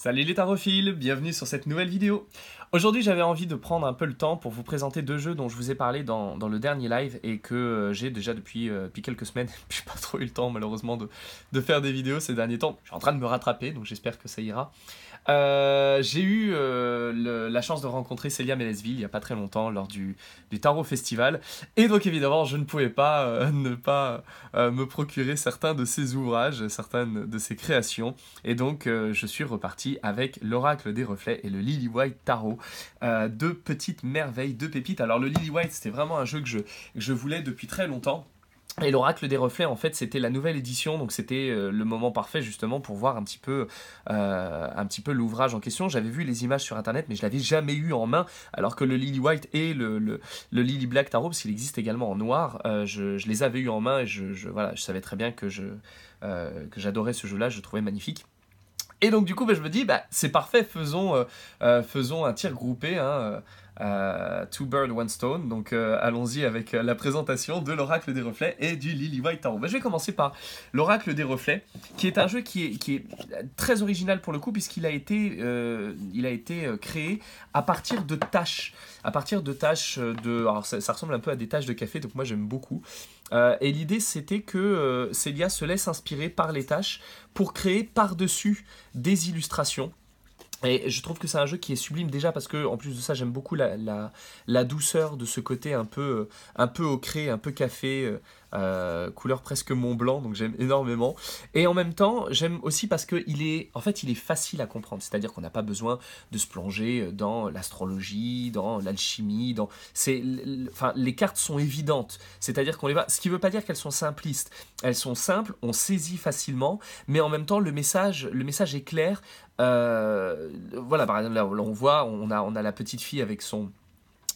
Salut les tarophiles, bienvenue sur cette nouvelle vidéo. Aujourd'hui j'avais envie de prendre un peu le temps pour vous présenter deux jeux dont je vous ai parlé dans, le dernier live et que euh, j'ai déjà depuis, euh, quelques semaines, j'ai pas trop eu le temps malheureusement de, de, faire des vidéos ces derniers temps. Je suis en train de me rattraper donc j'espère que ça ira. Euh, j'ai eu euh, la chance de rencontrer Célia Mélesville il n'y a pas très longtemps lors du, Tarot Festival. Et donc évidemment, je ne pouvais pas euh, ne pas me procurer certains de ses ouvrages, certaines de ses créations. Et donc je suis reparti avec l'Oracle des Reflets et le Lily White Tarot. deux petites merveilles, deux pépites. Alors le Lily White, c'était vraiment un jeu que je, que je voulais depuis très longtemps. Et l'oracle des reflets, en fait, c'était la nouvelle édition, donc c'était euh, le moment parfait justement pour voir un petit peu, euh, un petit peu l'ouvrage en question. J'avais vu les images sur internet, mais je l'avais jamais eu en main, alors que le Lily White et le, le, Lily Black Tarot, parce qu'il existe également en noir, euh, je, les avais eu en main et je, je savais très bien que je, que j'adorais ce jeu-là, je le trouvais magnifique. Et donc du coup, bah, je me dis, bah, c'est parfait, faisons, faisons un tir groupé. Hein, euh, Two Bird, One Stone. Donc euh, allons-y avec euh, la présentation de l'Oracle des Reflets et du Lily White Tarot. Bah, je vais commencer par l'Oracle des Reflets, qui est un jeu qui est, qui est très original pour le coup, puisqu'il a été, il a été créé à partir de tâches. À partir de tâches de. ça, ressemble un peu à des tâches de café, donc moi j'aime beaucoup. et l'idée, c'était que Célia se laisse inspirer par les tâches pour créer par-dessus des illustrations et je trouve que c'est un jeu qui est sublime déjà parce que en plus de ça j'aime beaucoup la, la, douceur de ce côté un peu euh, un peu ocré, un peu café, euh, euh, couleur presque Mont Blanc, donc j'aime énormément. Et en même temps, j'aime aussi parce que il est, en fait, il est facile à comprendre. C'est-à-dire qu'on n'a pas besoin de se plonger dans l'astrologie, dans l'alchimie, dans. C'est, enfin, les cartes sont évidentes. C'est-à-dire qu'on les voit. Ce qui ne veut pas dire qu'elles sont simplistes. Elles sont simples, on saisit facilement, mais en même temps, le message, le message est clair. Euh, voilà, par exemple, là, on voit, on a, on a la petite fille avec son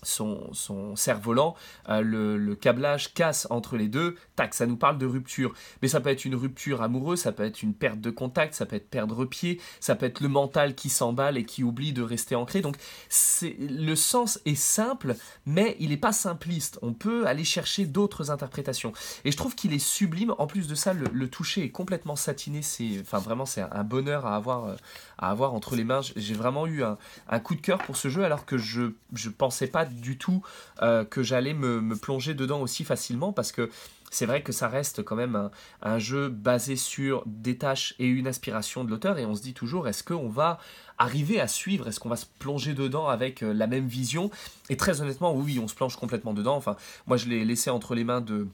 son, cerf-volant, euh, le, câblage casse entre les deux, tac, ça nous parle de rupture. Mais ça peut être une rupture amoureuse, ça peut être une perte de contact, ça peut être perdre pied, ça peut être le mental qui s'emballe et qui oublie de rester ancré. Donc le sens est simple, mais il n'est pas simpliste. On peut aller chercher d'autres interprétations. Et je trouve qu'il est sublime. En plus de ça, le, toucher est complètement satiné. C'est, enfin, vraiment, c'est un bonheur à avoir, euh, à avoir entre les mains. J'ai vraiment eu un, un, coup de cœur pour ce jeu alors que je ne pensais pas du tout euh, que j'allais me, plonger dedans aussi facilement parce que c'est vrai que ça reste quand même un, jeu basé sur des tâches et une aspiration de l'auteur et on se dit toujours est-ce qu'on va arriver à suivre, est-ce qu'on va se plonger dedans avec euh, la même vision Et très honnêtement oui on se plonge complètement dedans, enfin moi je l'ai laissé entre les mains de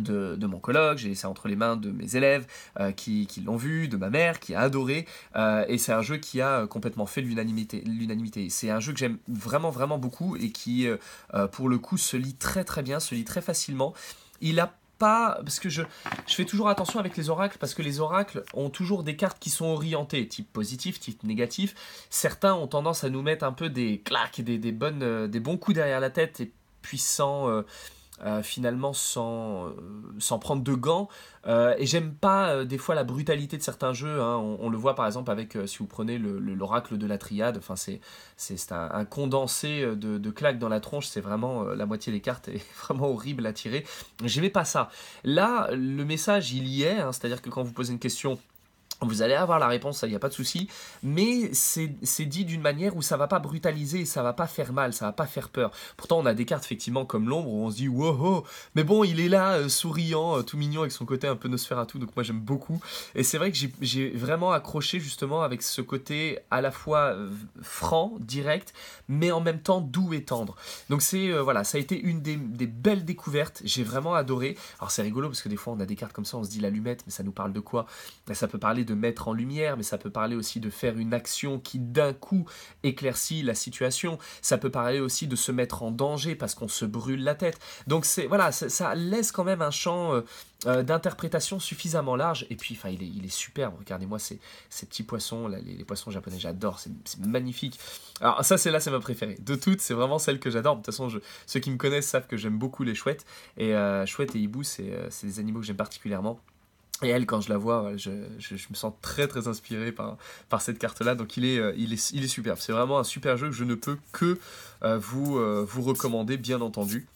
de, mon colloque, j'ai ça entre les mains de mes élèves euh, qui, l'ont vu, de ma mère qui a adoré, euh, et c'est un jeu qui a euh, complètement fait l'unanimité. l'unanimité. C'est un jeu que j'aime vraiment vraiment beaucoup et qui pour le coup se lit très très bien, se lit très facilement. Il a pas parce que je, je fais toujours attention avec les oracles parce que les oracles ont toujours des cartes qui sont orientées type positif type négatif certains ont tendance à nous mettre un peu des claques des, des bonnes des bons coups derrière la tête et puissants euh, finalement euh, sans, prendre de gants. Euh, et j'aime pas des fois la brutalité de certains jeux. Hein. On, le voit par exemple avec, si vous prenez l'oracle le, de la triade, enfin, c'est un, condensé de, de, claques dans la tronche, c'est vraiment la moitié des cartes est vraiment horrible à tirer. J'aimais pas ça. Là, le message, il y est, hein. c'est-à-dire que quand vous posez une question vous allez avoir la réponse, il n'y a pas de souci, mais c'est dit d'une manière où ça va pas brutaliser, ça va pas faire mal, ça va pas faire peur. Pourtant, on a des cartes effectivement comme l'ombre où on se dit wow, oh, mais bon, il est là, euh, souriant, euh, tout mignon avec son côté un peu Nosferatu, donc moi j'aime beaucoup. Et c'est vrai que j'ai vraiment accroché justement avec ce côté à la fois euh, franc, direct, mais en même temps doux et tendre. Donc c'est voilà, ça a été une des, des belles découvertes, j'ai vraiment adoré. Alors c'est rigolo parce que des fois on a des cartes comme ça, on se dit l'allumette, mais ça nous parle de quoi ben, Ça peut parler de mettre en lumière, mais ça peut parler aussi de faire une action qui d'un coup éclaircit la situation. Ça peut parler aussi de se mettre en danger parce qu'on se brûle la tête. Donc c'est voilà, ça, laisse quand même un champ euh, euh, d'interprétation suffisamment large. Et puis, enfin, il est, il est superbe. Regardez-moi ces, ces, petits poissons, les, poissons japonais, j'adore. C'est magnifique. Alors ça, c'est là, c'est ma préférée. De toutes, c'est vraiment celle que j'adore. De toute façon, ceux qui me connaissent savent que j'aime beaucoup les chouettes. Et euh, chouettes et hibou, c'est des animaux que j'aime particulièrement quand je la vois, je, me sens très très inspiré par, par cette carte-là. Donc il est, euh, il est, il est superbe. C'est vraiment un super jeu que je ne peux que euh, vous, euh, vous recommander, bien entendu.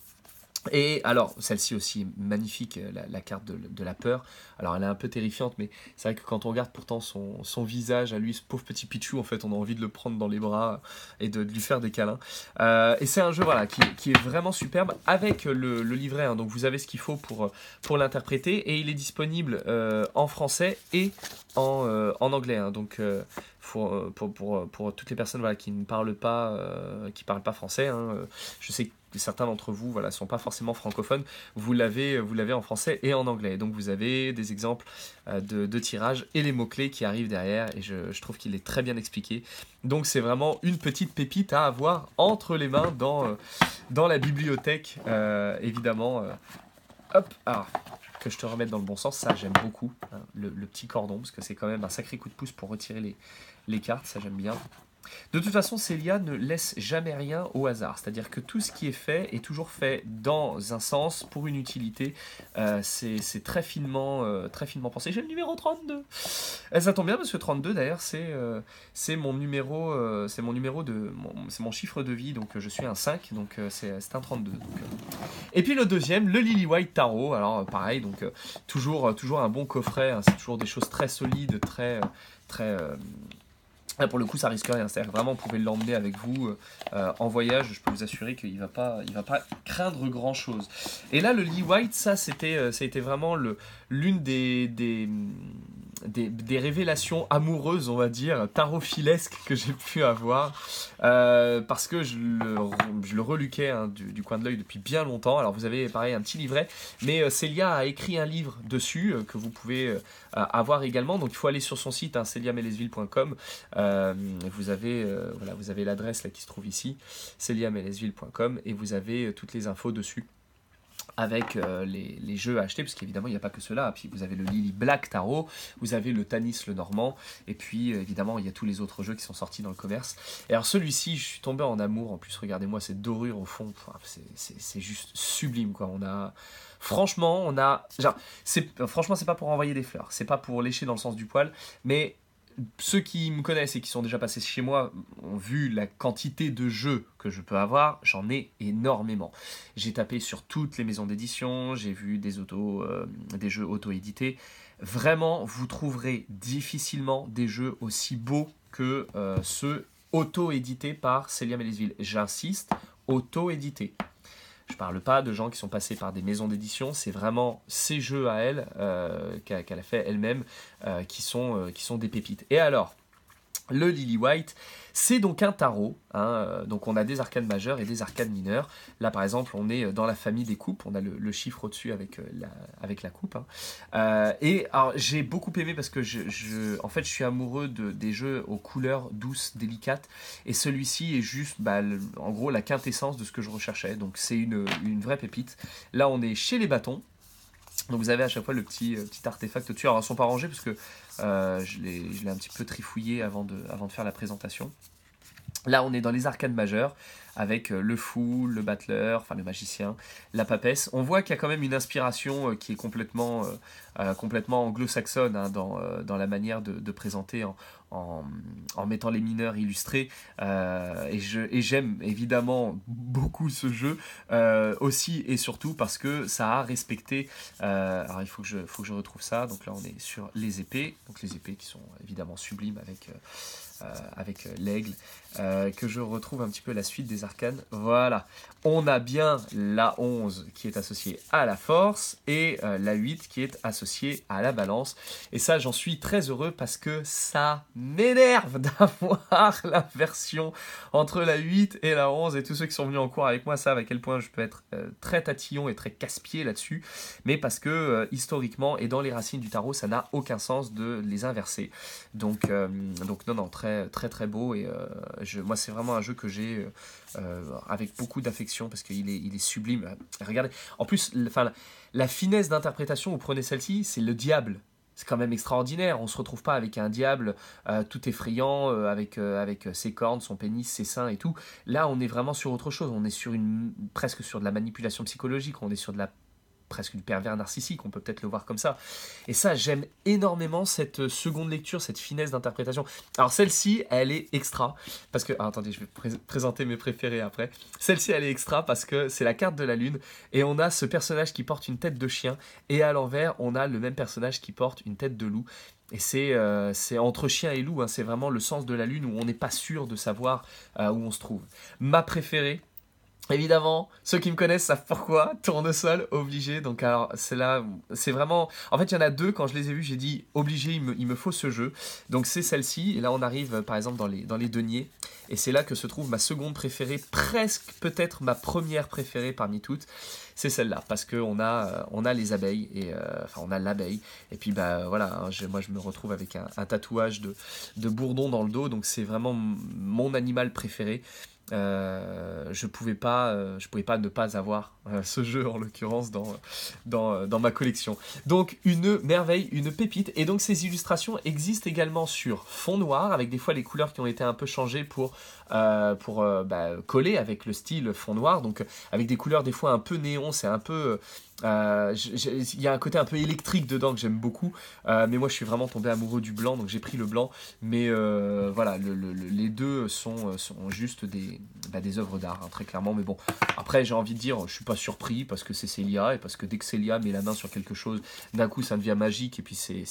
Et alors, celle-ci aussi, magnifique, euh, la, carte de, la peur. Alors, elle est un peu terrifiante, mais c'est vrai que quand on regarde pourtant son, visage à lui, ce pauvre petit Pichou, en fait, on a envie de le prendre dans les bras et de, lui faire des câlins. Euh, et c'est un jeu voilà, qui, est vraiment superbe avec le, livret. donc, vous avez ce qu'il faut pour, pour l'interpréter. Et il est disponible euh, en français et en, anglais. Hein. donc, euh, pour, pour, euh, pour, toutes les personnes voilà, qui ne parlent pas, euh, qui pas français. Hein, je sais que certains d'entre vous voilà, sont pas forcément francophones. Vous l'avez, vous l'avez en français et en anglais. Donc vous avez des exemples de, de tirages et les mots-clés qui arrivent derrière. Et je, trouve qu'il est très bien expliqué. Donc c'est vraiment une petite pépite à avoir entre les mains dans, dans la bibliothèque, évidemment. Hop, ah, que je te remette dans le bon sens, ça j'aime beaucoup, hein, le, petit cordon, parce que c'est quand même un sacré coup de pouce pour retirer les, les cartes, ça j'aime bien. De toute façon, Célia ne laisse jamais rien au hasard, c'est-à-dire que tout ce qui est fait est toujours fait dans un sens, pour une utilité. Euh, c'est très finement, euh, très finement pensé. J'ai le numéro 32 eh, Ça tombe bien parce que 32, d'ailleurs, euh, c'est mon, numéro, c'est mon numéro de... c'est mon chiffre de vie, donc je suis un 5, donc c'est un 32. Et puis le deuxième, le Lily White Tarot. Alors pareil, donc toujours, toujours un bon coffret, hein. c'est toujours des choses très solides, très... très ah, pour le coup, ça risque rien. C'est-à-dire vraiment, vous pouvez l'emmener avec vous euh, euh, en voyage. Je peux vous assurer qu'il ne va, pas, il va pas craindre grand-chose. Et là, le Lee White, ça, c'était, euh, ça vraiment l'une des des, révélations amoureuses, on va dire, tarophilesques que j'ai pu avoir, euh, parce que je le, reluquais hein, du, coin de l'œil depuis bien longtemps. Alors vous avez pareil un petit livret, mais euh, Célia a écrit un livre dessus euh, que vous pouvez avoir également. Donc il faut aller sur son site, hein, celiamelesville.com. vous avez voilà, vous avez l'adresse là qui se trouve ici, celiamelesville.com, et vous avez toutes les infos dessus avec euh, les, jeux à acheter, parce qu'évidemment, il n'y a pas que cela. Puis vous avez le Lily Black Tarot, vous avez le Tanis le Normand, et puis euh, évidemment, il y a tous les autres jeux qui sont sortis dans le commerce. Et alors celui-ci, je suis tombé en amour, en plus, regardez-moi cette dorure au fond, c'est juste sublime, quoi. On a... Franchement, on a... Genre, franchement, c'est pas pour envoyer des fleurs, c'est pas pour lécher dans le sens du poil, mais ceux qui me connaissent et qui sont déjà passés chez moi ont vu la quantité de jeux que je peux avoir. J'en ai énormément. J'ai tapé sur toutes les maisons d'édition, j'ai vu des, euh, des jeux auto-édités. Vraiment, vous trouverez difficilement des jeux aussi beaux que euh, ceux auto-édités par Célia Mélisville. J'insiste, auto-édités. Je parle pas de gens qui sont passés par des maisons d'édition, c'est vraiment ces jeux à elle, euh, qu'elle a fait elle-même, euh, qui, euh, qui sont des pépites. Et alors, le Lily White, c'est donc un tarot. Hein, euh, donc on a des arcades majeurs et des arcades mineurs. Là par exemple, on est euh, dans la famille des coupes. On a le, chiffre au-dessus avec euh, la, avec la coupe. Hein. et j'ai beaucoup aimé parce que je, en fait, je suis amoureux des jeux aux couleurs douces, délicates. Et celui-ci est juste, bah, en gros, la quintessence de ce que je recherchais. Donc c'est une, vraie pépite. Là, on est chez les bâtons. Donc vous avez à chaque fois le petit, petit artefact au-dessus. Alors ils ne sont pas rangés parce que euh, je l'ai un petit peu trifouillé avant de, avant de faire la présentation. Là, on est dans les arcanes majeures avec euh, le fou, le battleur, enfin le magicien, la papesse. On voit qu'il y a quand même une inspiration euh, qui est complètement, complètement anglo-saxonne hein, dans, la manière de, de présenter en, en, mettant les mineurs illustrés. Euh, et, je, et j'aime évidemment beaucoup ce jeu euh, aussi et surtout parce que ça a respecté. Euh, alors il faut que, je, faut que je retrouve ça. Donc là on est sur les épées, donc les épées qui sont évidemment sublimes avec. avec l'aigle, que je retrouve un petit peu la suite des arcanes. Voilà, on a bien la 11 qui est associée à la force et la 8 qui est associée à la balance. Et ça, j'en suis très heureux parce que ça m'énerve d'avoir la version entre la 8 et la 11. Et tous ceux qui sont venus en cours avec moi savent à quel point je peux être euh, très tatillon et très casse-pied là-dessus. Mais parce que euh, historiquement et dans les racines du tarot, ça n'a aucun sens de les inverser. Donc, euh, donc non, non, très très très beau. Et je, moi, c'est vraiment un jeu que j'ai avec beaucoup d'affection parce qu'il est, il est sublime. Regardez, en plus, enfin, la, la finesse d'interprétation, vous prenez celle-ci, c'est le diable c'est quand même extraordinaire. On se retrouve pas avec un diable euh, tout effrayant, euh, avec, euh, avec ses cornes, son pénis, ses seins et tout. Là, on est vraiment sur autre chose. On est sur une, presque sur de la manipulation psychologique. On est sur de la presque une pervers narcissique, on peut peut-être le voir comme ça. Et ça, j'aime énormément cette seconde lecture, cette finesse d'interprétation. Alors celle-ci, elle est extra, parce que... Ah, attendez, je vais présenter mes préférés après. Celle-ci, elle est extra parce que c'est la carte de la lune, et on a ce personnage qui porte une tête de chien, et à l'envers, on a le même personnage qui porte une tête de loup. Et c'est euh, c'est entre chien et loup, hein, c'est vraiment le sens de la lune où on n'est pas sûr de savoir euh, où on se trouve. Ma préférée, Évidemment, ceux qui me connaissent savent pourquoi. Tournesol, obligé. Donc, alors, c'est là, c'est vraiment. En fait, il y en a deux. Quand je les ai vus, j'ai dit obligé, il me, faut ce jeu. Donc, c'est celle-ci. Et là, on arrive, euh, par exemple, dans les, dans les deniers. Et c'est là que se trouve ma seconde préférée, presque peut-être ma première préférée parmi toutes. C'est celle-là. Parce qu'on a, euh, on a les abeilles. Et, euh, enfin, on a l'abeille. Et puis, bah, voilà. Hein, moi, je me retrouve avec un, un, tatouage de, de bourdon dans le dos. Donc, c'est vraiment mon animal préféré. Euh, je pouvais pas, euh, je pouvais pas ne pas avoir euh, ce jeu en l'occurrence dans, dans, ma collection. Donc une merveille, une pépite. Et donc ces illustrations existent également sur fond noir avec des fois les couleurs qui ont été un peu changées pour pour bah, coller avec le style fond noir, donc avec des couleurs des fois un peu néon, c'est un peu euh, il y a un côté un peu électrique dedans que j'aime beaucoup, euh, mais moi je suis vraiment tombé amoureux du blanc, donc j'ai pris le blanc. Mais euh, voilà, les deux sont, sont juste des, bah, des œuvres d'art, hein, très clairement. Mais bon, après j'ai envie de dire, je suis pas surpris parce que c'est Célia et parce que dès que Célia met la main sur quelque chose, d'un coup ça devient magique et puis c'est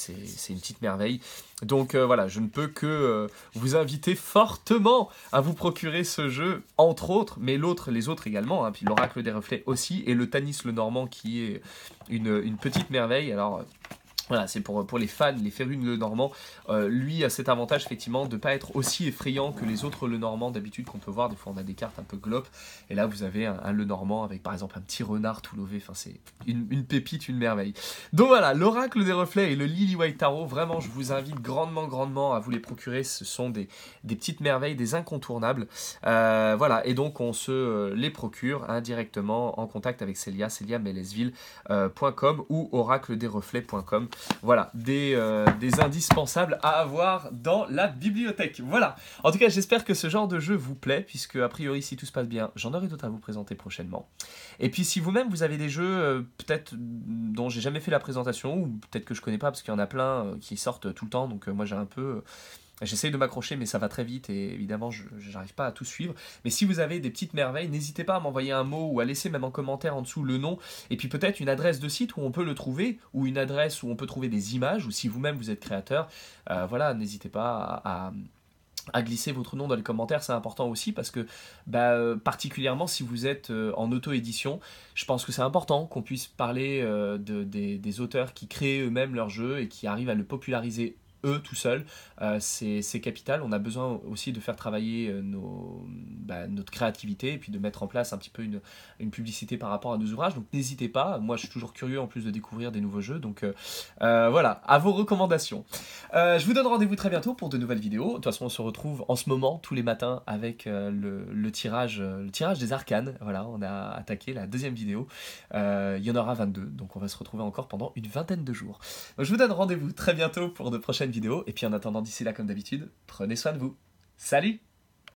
une petite merveille. Donc voilà, je ne peux que vous inviter fortement à vous procurer ce jeu, entre autres, mais l'autre, les autres également, hein, puis l'Oracle des Reflets aussi, et le Tanis le Normand qui une petite merveille. Alors, voilà, c'est pour, pour les fans, les férus Le Normand. Euh, lui a cet avantage effectivement de ne pas être aussi effrayant que les autres Le Normand d'habitude qu'on peut voir. Des fois on a des cartes un peu glopes. Et là vous avez un, Le Normand avec par exemple un petit renard tout levé. Enfin c'est une, pépite, une merveille. Donc voilà, l'oracle des reflets et le Lily White Tarot. Vraiment je vous invite grandement, grandement à vous les procurer. Ce sont des, des petites merveilles, des incontournables. Euh, voilà, et donc on se euh, les procure indirectement hein, en contact avec Célia, céliamelesville.com ou oracle-des-reflets.com. Voilà, euh, des, indispensables à avoir dans la bibliothèque. Voilà. En tout cas, j'espère que ce genre de jeu vous plaît, puisque a priori, si tout se passe bien, j'en aurai d'autres à vous présenter prochainement. Et puis, si vous-même vous avez des jeux euh, peut-être dont j'ai jamais fait la présentation, ou peut-être que je connais pas, parce qu'il y en a plein euh, qui sortent tout le temps, donc moi j'ai un peu J'essaye de m'accrocher, mais ça va très vite et évidemment, je n'arrive pas à tout suivre. Mais si vous avez des petites merveilles, n'hésitez pas à m'envoyer un mot ou à laisser même en commentaire en dessous le nom et puis peut-être une adresse de site où on peut le trouver ou une adresse où on peut trouver des images ou si vous-même vous êtes créateur, euh, voilà, n'hésitez pas à, glisser votre nom dans les commentaires, c'est important aussi parce que bah, euh, particulièrement si vous êtes euh, en auto-édition, je pense que c'est important qu'on puisse parler des, des, auteurs qui créent eux-mêmes leur jeu et qui arrivent à le populariser eux tout seuls, euh, c'est capital. On a besoin aussi de faire travailler euh, nos, bah, notre créativité et puis de mettre en place un petit peu une, publicité par rapport à nos ouvrages. Donc n'hésitez pas, moi je suis toujours curieux en plus de découvrir des nouveaux jeux. Donc euh, voilà, à vos recommandations. je vous donne rendez-vous très bientôt pour de nouvelles vidéos. De toute façon, on se retrouve en ce moment tous les matins avec le, tirage, le tirage des arcanes. Voilà, on a attaqué la deuxième vidéo. il y en aura 22, donc on va se retrouver encore pendant une vingtaine de jours. je vous donne rendez-vous très bientôt pour de prochaines vidéo. Et puis en attendant d'ici là, comme d'habitude, prenez soin de vous. Salut